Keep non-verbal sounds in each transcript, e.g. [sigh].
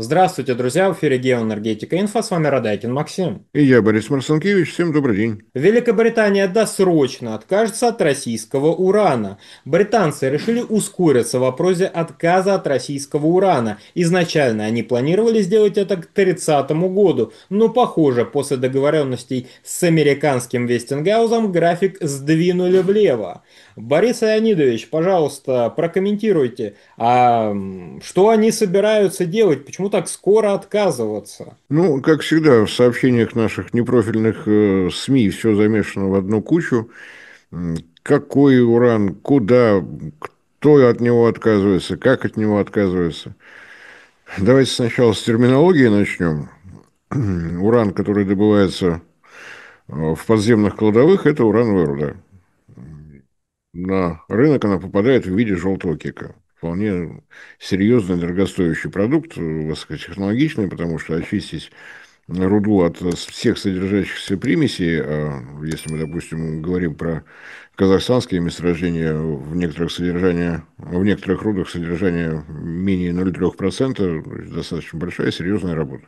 Здравствуйте, друзья, в эфире «Геоэнергетика Инфо», с вами Радайкин Максим. И я, Борис Марсанкевич, всем добрый день. Великобритания досрочно откажется от российского урана. Британцы решили ускориться в вопросе отказа от российского урана. Изначально они планировали сделать это к 30 году, но, похоже, после договоренностей с американским Вестингаузом график сдвинули влево. Борис Леонидович, пожалуйста, прокомментируйте, а что они собираются делать, почему ну так скоро отказываться? Ну, как всегда, в сообщениях наших непрофильных э, СМИ все замешано в одну кучу. Какой уран, куда, кто от него отказывается, как от него отказывается. Давайте сначала с терминологии начнем. [clears throat] Уран, который добывается э, в подземных кладовых, это уран руда. На рынок она попадает в виде желтого кика вполне серьезный, дорогостоящий продукт, э, высокотехнологичный, потому что очистить руду от э, всех содержащихся примесей, а, если мы, допустим, говорим про казахстанские месторождения, э, в некоторых, содержания, в некоторых рудах содержание менее 0,3%, достаточно большая серьезная работа.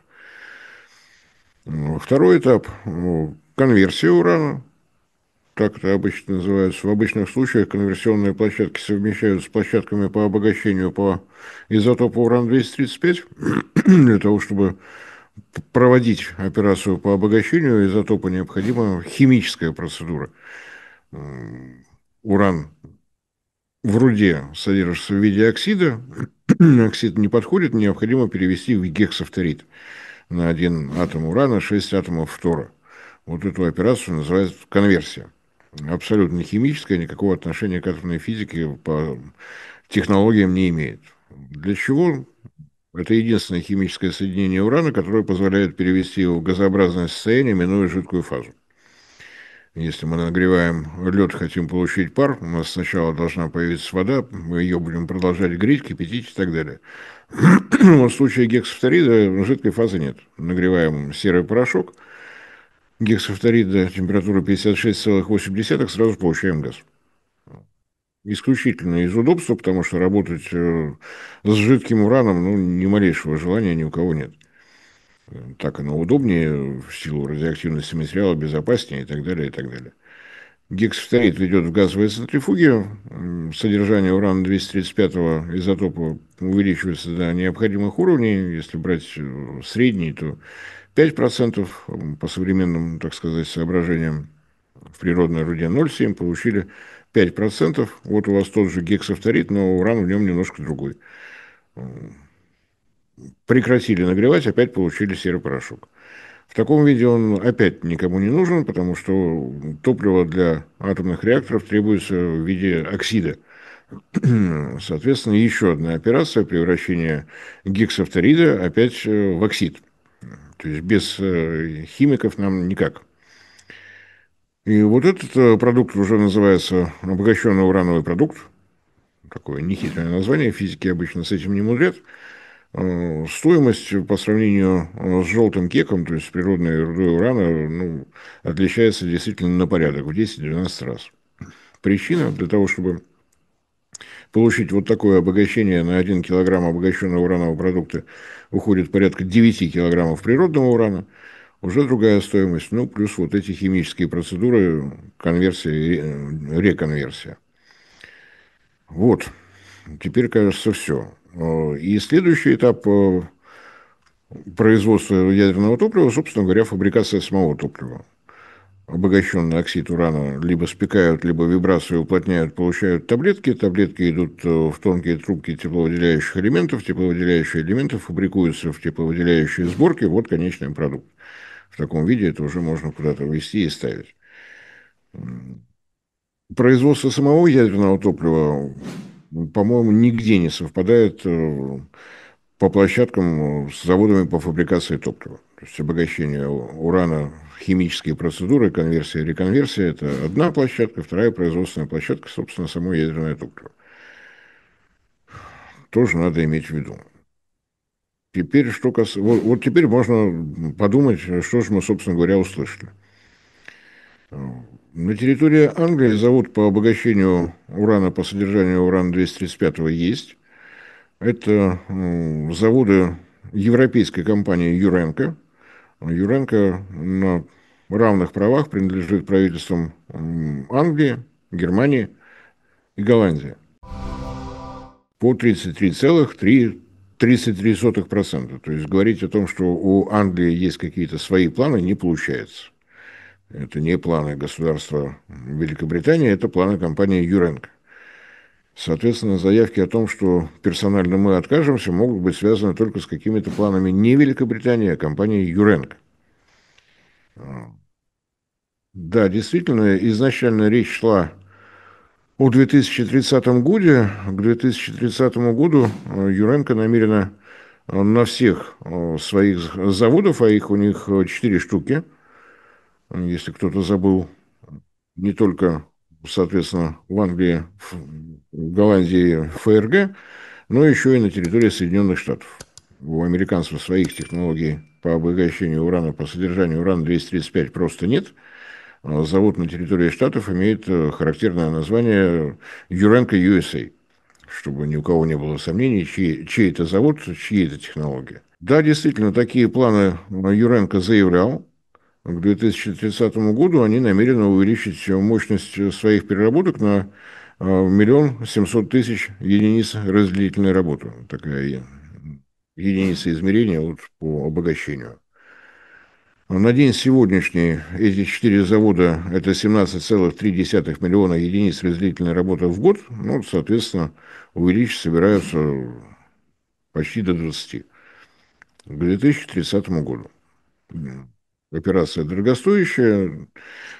Второй этап – конверсия урана – как это обычно называется, в обычных случаях конверсионные площадки совмещают с площадками по обогащению по изотопу уран-235 [clears throat] для того, чтобы проводить операцию по обогащению изотопа необходима химическая процедура. Уран в руде содержится в виде оксида, [clears throat] оксид не подходит, необходимо перевести в гексофторид на один атом урана, 6 атомов фтора. Вот эту операцию называют конверсия абсолютно не химическая, никакого отношения к атомной физике по технологиям не имеет. Для чего? Это единственное химическое соединение урана, которое позволяет перевести его в газообразное состояние, минуя жидкую фазу. Если мы нагреваем лед, хотим получить пар, у нас сначала должна появиться вода, мы ее будем продолжать греть, кипятить и так далее. [clears throat] вот в случае гексафторида жидкой фазы нет. Нагреваем серый порошок – гексофторид до температуры 56,8, сразу получаем газ. Исключительно из удобства, потому что работать э, с жидким ураном ну, ни малейшего желания ни у кого нет. Так оно удобнее в силу радиоактивности материала, безопаснее и так далее, и так далее. Гексфторид ведет в газовые центрифуги, содержание урана-235 изотопа увеличивается до необходимых уровней, если брать э, средний, то 5% по современным, так сказать, соображениям в природной руде 0,7 получили 5%. Вот у вас тот же гексавторит, но уран в нем немножко другой. Прекратили нагревать, опять получили серый порошок. В таком виде он опять никому не нужен, потому что топливо для атомных реакторов требуется в виде оксида. Соответственно, еще одна операция превращения гексавторида опять э, в оксид – то есть без э, химиков нам никак. И вот этот э, продукт уже называется обогащенный урановый продукт. Такое нехитрое название, физики обычно с этим не мудрят. Э, стоимость по сравнению с желтым кеком, то есть природной рудой урана, ну, отличается действительно на порядок, в 10-12 раз. Причина для того, чтобы получить вот такое обогащение на 1 килограмм обогащенного уранового продукта уходит порядка 9 килограммов природного урана, уже другая стоимость. Ну, плюс вот эти химические процедуры, конверсия э, реконверсия. Вот, теперь, кажется, все. Э, и следующий этап э, производства ядерного топлива, собственно говоря, фабрикация самого топлива обогащенный оксид урана, либо спекают, либо вибрации уплотняют, получают таблетки. Таблетки идут э, в тонкие трубки тепловыделяющих элементов. Тепловыделяющие элементы фабрикуются в тепловыделяющие сборки. Вот конечный продукт. В таком виде это уже можно куда-то ввести и ставить. Производство самого ядерного топлива, по-моему, нигде не совпадает э, по площадкам э, с заводами по фабрикации топлива. То есть обогащение урана химические процедуры, конверсия и реконверсия, это одна площадка, вторая производственная площадка, собственно, само ядерное топливо. Тоже надо иметь в виду. Теперь, что кас... вот, вот теперь можно подумать, что же мы, собственно говоря, услышали. На территории Англии завод по обогащению урана, по содержанию урана-235 есть. Это заводы европейской компании «Юренко», Э, Юренко на равных правах принадлежит правительствам Англии, Германии и Голландии по 33,3%. 33%. То есть говорить о том, что у Англии есть какие-то свои планы, не получается. Это не планы государства Великобритании, это планы компании Юренко. Соответственно, заявки о том, что персонально мы откажемся, могут быть связаны только с какими-то планами не Великобритании, а компании Юренко. Да, действительно, изначально речь шла о 2030 году. К 2030 году э, Юренко намерена э, на всех э, своих заводов, а их у них 4 штуки, если кто-то забыл, не только соответственно, в Англии, в Голландии, ФРГ, но еще и на территории Соединенных Штатов. У американцев своих технологий по обогащению урана, по содержанию урана-235 просто нет. А завод на территории Штатов имеет э, характерное название Юренко USA, чтобы ни у кого не было сомнений, чьи чей это завод, чьи это технологии. Да, действительно, такие планы э, Юренко заявлял, к 2030 году они намерены увеличить мощность своих переработок на э, миллион семьсот тысяч единиц разделительной работы. Такая единица измерения вот по обогащению. На день сегодняшний эти четыре завода – это 17,3 миллиона единиц разделительной работы в год. Ну, соответственно, увеличить собираются почти до 20 к 2030 году. Операция дорогостоящая,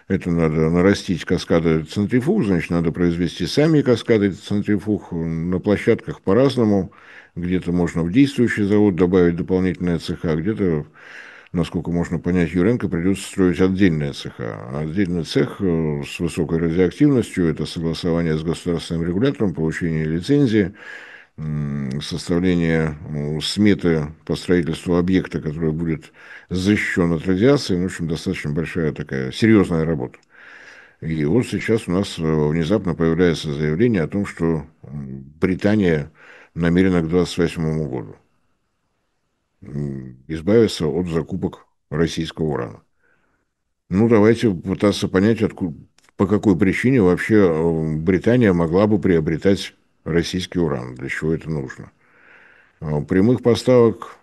это надо нарастить каскады центрифуг, значит, надо произвести сами каскады центрифуг на площадках по-разному. Где-то можно в действующий завод добавить дополнительное цеха, а где-то, насколько можно понять, Юренко придется строить отдельное цеха. А отдельный цех э, с высокой радиоактивностью – это согласование с государственным регулятором, получение лицензии – составление сметы по строительству объекта, который будет защищен от радиации. Ну, в общем, достаточно большая такая серьезная работа. И вот сейчас у нас э, внезапно появляется заявление о том, что Британия намерена к 2028 году избавиться от закупок российского урана. Ну, давайте пытаться понять, откуда, по какой причине вообще э, Британия могла бы приобретать российский уран. Для чего это нужно? А прямых поставок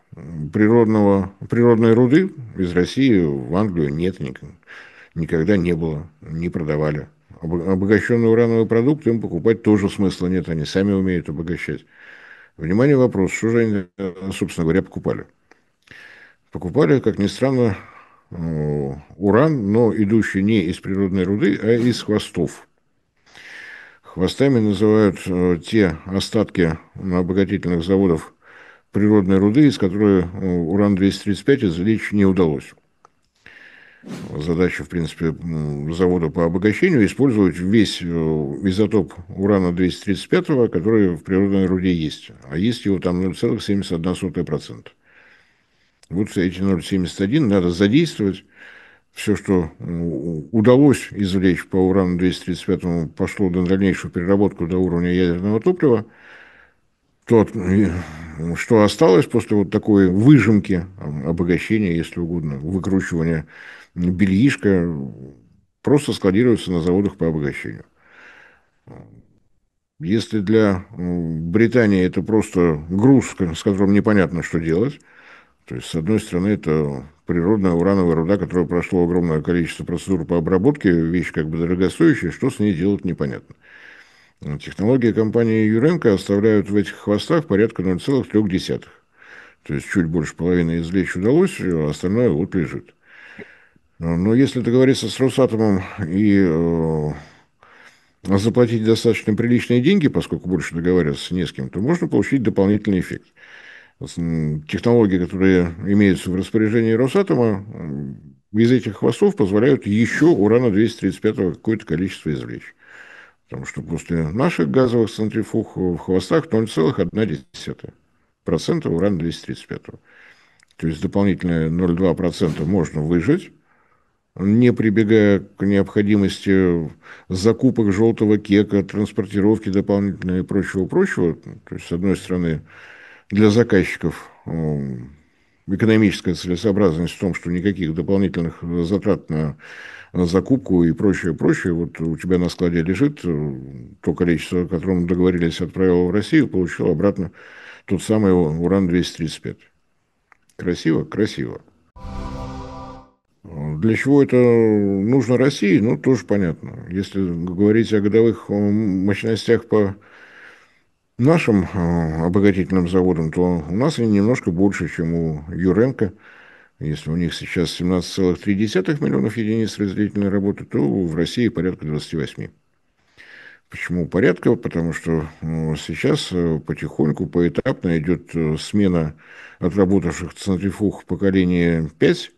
природного, природной руды из России в Англию нет никогда не было, не продавали. Обогащенный урановый продукт им покупать тоже смысла нет, они сами умеют обогащать. Внимание, вопрос, что же они, собственно говоря, покупали? Покупали, как ни странно, э, уран, но идущий не из природной руды, а из хвостов Хвостами называют э, те остатки на обогатительных заводов природной руды, из которой э, уран-235 извлечь не удалось. Задача, в принципе, завода по обогащению – использовать весь э, изотоп урана-235, который в природной руде есть. А есть его там 0,71%. Вот эти 0,71 надо задействовать все, что э, удалось извлечь по урану-235, пошло на дальнейшую переработку до уровня ядерного топлива, то, э, что осталось после вот такой выжимки, обогащения, если угодно, выкручивания бельишка, просто складируется на заводах по обогащению. Если для Британии это просто груз, с которым непонятно, что делать, то есть, с одной стороны, это природная урановая руда, которая прошла огромное количество процедур по обработке, вещь как бы дорогостоящая, что с ней делать непонятно. Технологии компании Юренко оставляют в этих хвостах порядка 0,3. То есть чуть больше половины извлечь удалось, а остальное вот лежит. Но если договориться с Росатомом и э, заплатить достаточно приличные деньги, поскольку больше договариваться не с кем, то можно получить дополнительный эффект технологии, которые имеются в распоряжении Росатома, из этих хвостов позволяют еще урана-235 какое-то количество извлечь. Потому что после наших газовых центрифуг в хвостах 0,1% урана-235. То есть дополнительные 0,2% можно выжить, не прибегая к необходимости закупок желтого кека, транспортировки дополнительной и прочего-прочего. То есть, с одной стороны, для заказчиков э, экономическая целесообразность в том, что никаких дополнительных затрат на закупку и прочее, прочее. Вот у тебя на складе лежит э, то количество, о котором договорились, отправил в Россию, получил обратно тот самый уран-235. Красиво? Красиво. Для чего это нужно России? Ну, тоже понятно. Если говорить о годовых мощностях по нашим э, обогатительным заводам, то у нас они немножко больше, чем у Юренко. Если у них сейчас 17,3 миллионов единиц разделительной работы, то в России порядка 28. Почему порядка? Потому что сейчас э, потихоньку, поэтапно идет э, смена отработавших центрифуг поколения 5,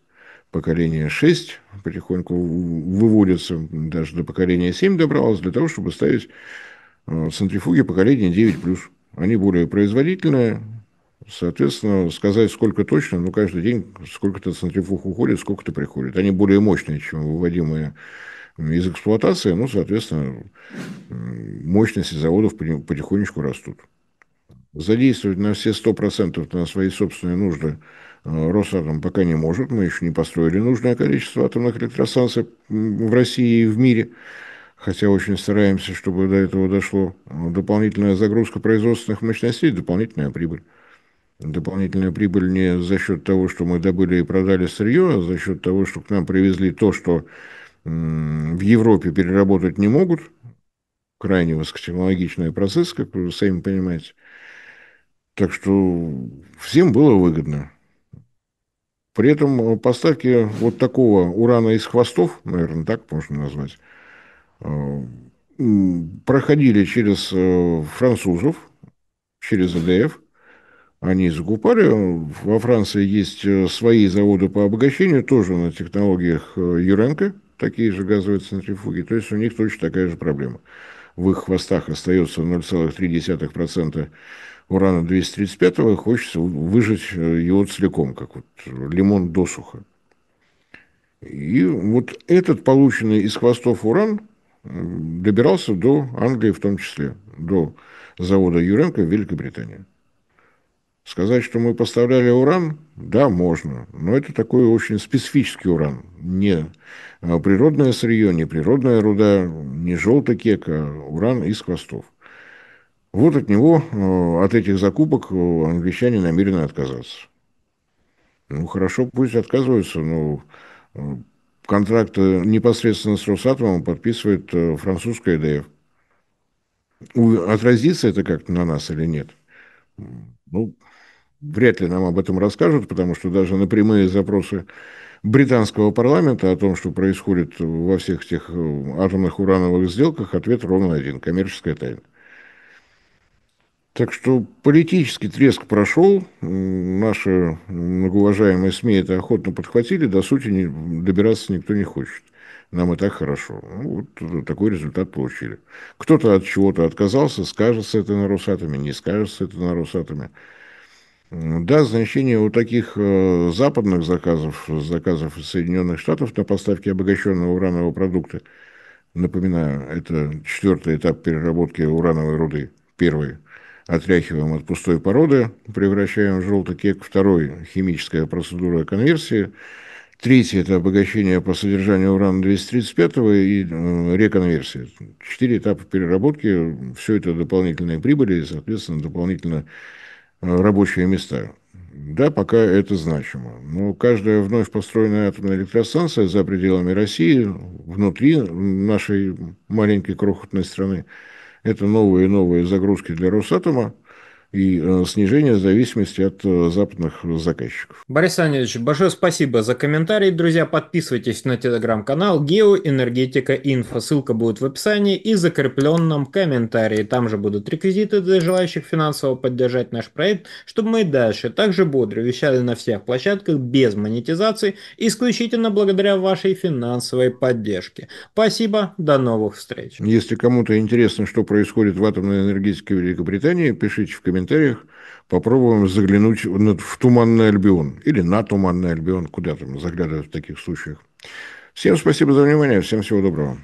поколение 6, потихоньку выводится, даже до поколения 7 добралось, для того, чтобы ставить Э, центрифуги поколения 9+. Они более производительные, соответственно, сказать сколько точно, ну, каждый день сколько-то центрифуг уходит, сколько-то приходит. Они более мощные, чем выводимые из эксплуатации, ну, соответственно, мощности заводов потихонечку растут. Задействовать на все 100% на свои собственные нужды э, Росатом пока не может. Мы еще не построили нужное количество атомных электростанций в России и в мире хотя очень стараемся, чтобы до этого дошло. Дополнительная загрузка производственных мощностей, дополнительная прибыль. Дополнительная прибыль не за счет того, что мы добыли и продали сырье, а за счет того, что к нам привезли то, что в Европе переработать не могут. Крайне высокотехнологичный процесс, как вы сами понимаете. Так что всем было выгодно. При этом поставки вот такого урана из хвостов, наверное, так можно назвать, Э, проходили через э, французов, через АДФ. Они закупали. Во Франции есть э, свои заводы по обогащению, тоже на технологиях Юренко, такие же газовые центрифуги. То есть у них точно такая же проблема. В их хвостах остается 0,3% урана-235, хочется выжать его целиком, как вот лимон досуха. И вот этот полученный из хвостов уран – добирался до Англии в том числе, до завода Юренко в Великобритании. Сказать, что мы поставляли уран, да, можно, но это такой очень специфический уран. Не а, природное сырье, не природная руда, не желтый кек, а уран из хвостов. Вот от него, а, от этих закупок а, англичане намерены отказаться. Ну, хорошо, пусть отказываются, но контракт непосредственно с Росатомом подписывает э, французская ДФ. Отразится это как-то на нас или нет? Ну, вряд ли нам об этом расскажут, потому что даже на прямые запросы британского парламента о том, что происходит во всех этих э, атомных урановых сделках, ответ ровно один – коммерческая тайна. Так что политический треск прошел, наши многоуважаемые СМИ это охотно подхватили, до сути не, добираться никто не хочет. Нам и так хорошо. Ну, вот такой результат получили. Кто-то от чего-то отказался, скажется это на Росатоме, не скажется это на Росатоме. Да, значение у таких э, западных заказов, заказов из Соединенных Штатов на поставки обогащенного уранового продукта, напоминаю, это четвертый этап переработки урановой руды, первый – отряхиваем от пустой породы, превращаем в желтый кек. Второй – химическая процедура конверсии. Третий – это обогащение по содержанию урана-235 и э, реконверсия. Четыре этапа переработки, все это дополнительные прибыли и, соответственно, дополнительно э, рабочие места. Да, пока это значимо. Но каждая вновь построенная атомная электростанция за пределами России, внутри нашей маленькой крохотной страны, это новые и новые загрузки для Росатома, и э, снижение зависимости от э, западных заказчиков. Борис Леонидович, большое спасибо за комментарий, друзья. Подписывайтесь на телеграм-канал Геоэнергетика Инфо. Ссылка будет в описании и закрепленном комментарии. Там же будут реквизиты для желающих финансово поддержать наш проект, чтобы мы дальше также бодро вещали на всех площадках без монетизации, исключительно благодаря вашей финансовой поддержке. Спасибо, до новых встреч. Если кому-то интересно, что происходит в атомной энергетике Великобритании, пишите в комментариях комментариях попробуем заглянуть в Туманный Альбион или на Туманный Альбион, куда там заглядывают в таких случаях. Всем спасибо за внимание, всем всего доброго.